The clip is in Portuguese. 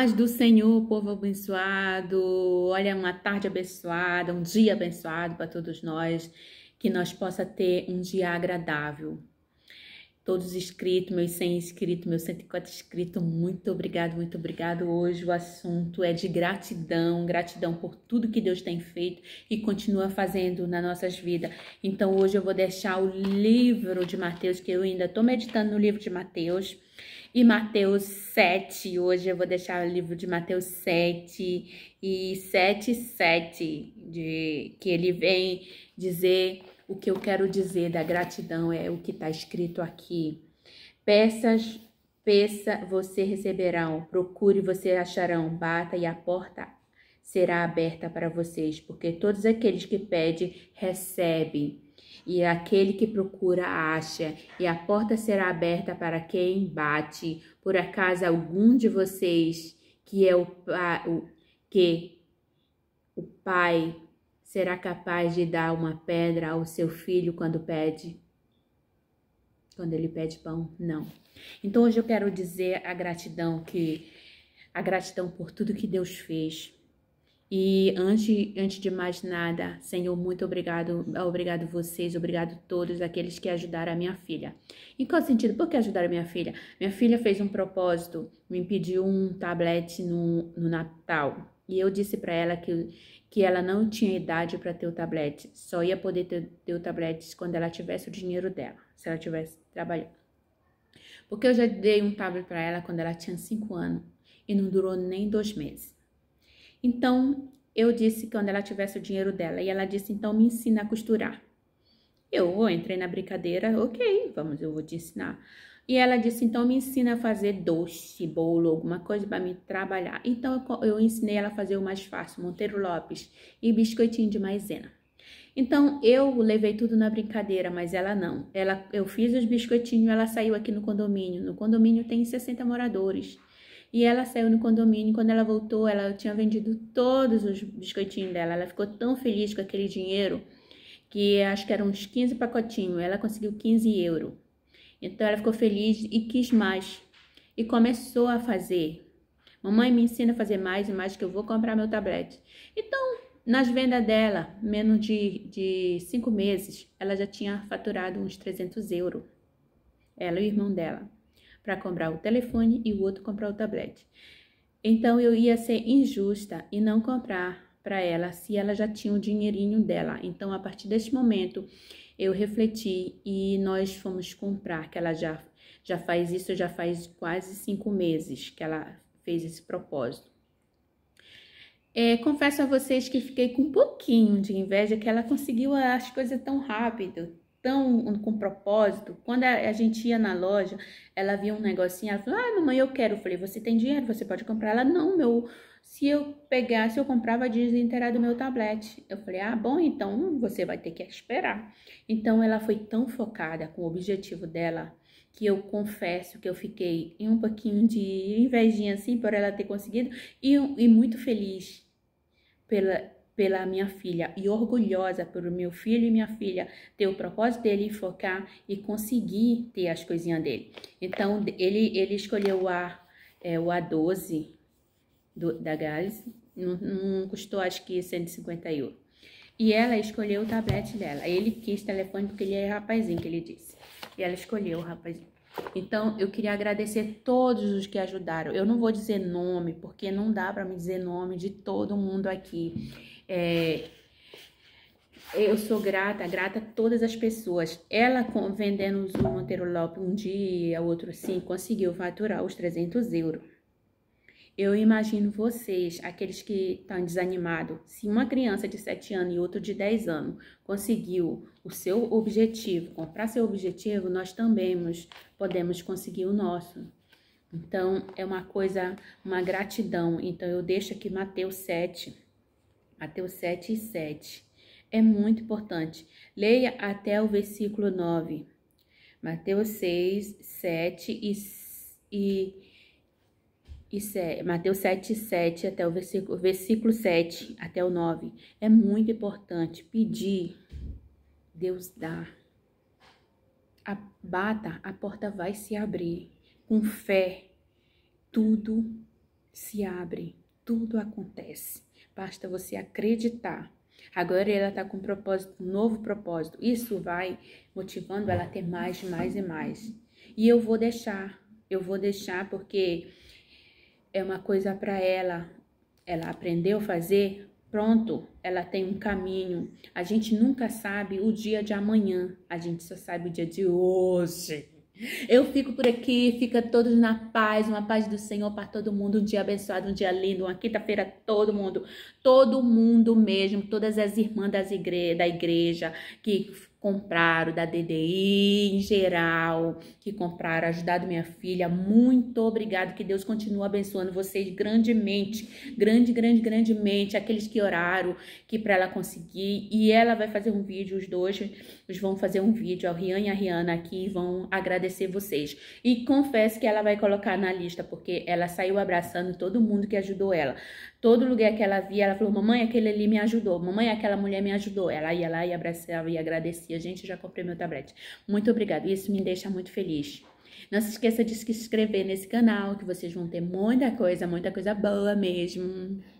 Paz do Senhor, povo abençoado. Olha, uma tarde abençoada, um dia abençoado para todos nós. Que nós possa ter um dia agradável, todos inscritos, meus 100 inscritos, meus 104 inscritos, muito obrigado, muito obrigado. Hoje o assunto é de gratidão, gratidão por tudo que Deus tem feito e continua fazendo nas nossas vidas. Então hoje eu vou deixar o livro de Mateus, que eu ainda estou meditando no livro de Mateus, e Mateus 7. Hoje eu vou deixar o livro de Mateus 7 e 7, 7 de que ele vem dizer o que eu quero dizer da gratidão é o que está escrito aqui. Peças, peça, você receberão, procure, você acharão, bata e a porta será aberta para vocês, porque todos aqueles que pedem recebem. E aquele que procura acha, e a porta será aberta para quem bate. Por acaso algum de vocês que é o, o que o pai será capaz de dar uma pedra ao seu filho quando pede? Quando ele pede pão? Não. Então hoje eu quero dizer a gratidão que a gratidão por tudo que Deus fez. E antes, antes de mais nada, Senhor, muito obrigado, obrigado vocês, obrigado todos aqueles que ajudaram a minha filha. Em qual sentido? Por que ajudaram a minha filha? Minha filha fez um propósito, me pediu um tablete no, no Natal. E eu disse para ela que, que ela não tinha idade para ter o tablete, só ia poder ter, ter o tablete quando ela tivesse o dinheiro dela, se ela tivesse trabalhando. Porque eu já dei um tablet para ela quando ela tinha 5 anos e não durou nem dois meses. Então eu disse que quando ela tivesse o dinheiro dela e ela disse então me ensina a costurar. Eu entrei na brincadeira, ok, vamos, eu vou te ensinar. E ela disse: então me ensina a fazer doce, bolo, alguma coisa para me trabalhar. Então eu ensinei ela a fazer o mais fácil, Monteiro Lopes e biscoitinho de maisena. Então eu levei tudo na brincadeira, mas ela não. Ela, eu fiz os biscoitinhos, ela saiu aqui no condomínio. No condomínio tem 60 moradores. E ela saiu no condomínio. Quando ela voltou, ela tinha vendido todos os biscoitinhos dela. Ela ficou tão feliz com aquele dinheiro que acho que eram uns 15 pacotinhos. Ela conseguiu 15 euros. Então ela ficou feliz e quis mais. E começou a fazer. Mamãe me ensina a fazer mais e mais que eu vou comprar meu tablet. Então, nas vendas dela, menos de, de cinco meses, ela já tinha faturado uns 300 euros. Ela e o irmão dela. Para comprar o telefone e o outro comprar o tablet. Então eu ia ser injusta e não comprar para ela se ela já tinha o dinheirinho dela. Então, a partir deste momento, eu refleti e nós fomos comprar, que ela já, já faz isso já faz quase cinco meses que ela fez esse propósito. É, confesso a vocês que fiquei com um pouquinho de inveja que ela conseguiu ah, as coisas tão rápido, tão com propósito. Quando a, gente ia na loja, ela via um negocinho, ela falou: "Ah, mamãe, eu quero". Eu falei: "Você tem dinheiro? Você pode comprar?" Ela: "Não, meu, se eu pegasse, eu comprava desinterar do meu tablet". Eu falei: "Ah, bom, então você vai ter que esperar". Então ela foi tão focada com o objetivo dela que eu confesso que eu fiquei em um pouquinho de invejinha assim por ela ter conseguido e, e muito feliz pela pela minha filha e orgulhosa por meu filho e minha filha ter o propósito dele focar e conseguir ter as coisinhas dele. Então, ele, ele escolheu o, A, é, o A12 do, da Gales, não, não, custou acho que 150 euros. E ela escolheu o tablete dela. Ele quis telefone porque ele é rapazinho, que ele disse. E ela escolheu o rapazinho. Então, eu queria agradecer todos os que ajudaram. Eu não vou dizer nome, porque não dá para me dizer nome de todo mundo aqui. É, eu sou grata, grata a todas as pessoas. Ela vendendo o Monteiro Lopes um dia, outro sim, conseguiu faturar os 300 euros. Eu imagino vocês, aqueles que estão desanimados, se uma criança de 7 anos e outro de 10 anos conseguiu o seu objetivo, comprar seu objetivo, nós também podemos conseguir o nosso. Então, é uma coisa, uma gratidão. Então, eu deixo aqui Mateus 7, Mateus 7 e 7. É muito importante. Leia até o versículo 9. Mateus 6, 7 e, e, e 7, Mateus 7, 7 até o versículo, versículo 7 até o 9. É muito importante pedir. Deus dá. A, bata, a porta vai se abrir. Com fé, tudo se abre, tudo acontece. Basta você acreditar. Agora ela está com um propósito, um novo propósito. Isso vai motivando ela a ter mais, mais e mais. E eu vou deixar, eu vou deixar porque é uma coisa para ela. Ela aprendeu a fazer, pronto, ela tem um caminho. A gente nunca sabe o dia de amanhã, a gente só sabe o dia de hoje. Eu fico por aqui, fica todos na paz, uma paz do Senhor para todo mundo, um dia abençoado, um dia lindo, uma quinta-feira todo mundo, todo mundo mesmo, todas as irmãs das igre da igreja que compraram da DDI em geral, que compraram, ajudado minha filha. Muito obrigado, que Deus continue abençoando vocês grandemente, grande, grande, grandemente, aqueles que oraram, que para ela conseguir, e ela vai fazer um vídeo, os dois vão fazer um vídeo, a Rian e a Rihanna aqui vão agradecer vocês. E confesso que ela vai colocar na lista, porque ela saiu abraçando todo mundo que ajudou ela. Todo lugar que ela via, ela falou: Mamãe, aquele ali me ajudou. Mamãe, aquela mulher me ajudou. Ela ia lá e abraçava e agradecia. Gente, eu já comprei meu tablete. Muito obrigada. Isso me deixa muito feliz. Não se esqueça de se inscrever nesse canal, que vocês vão ter muita coisa, muita coisa boa mesmo.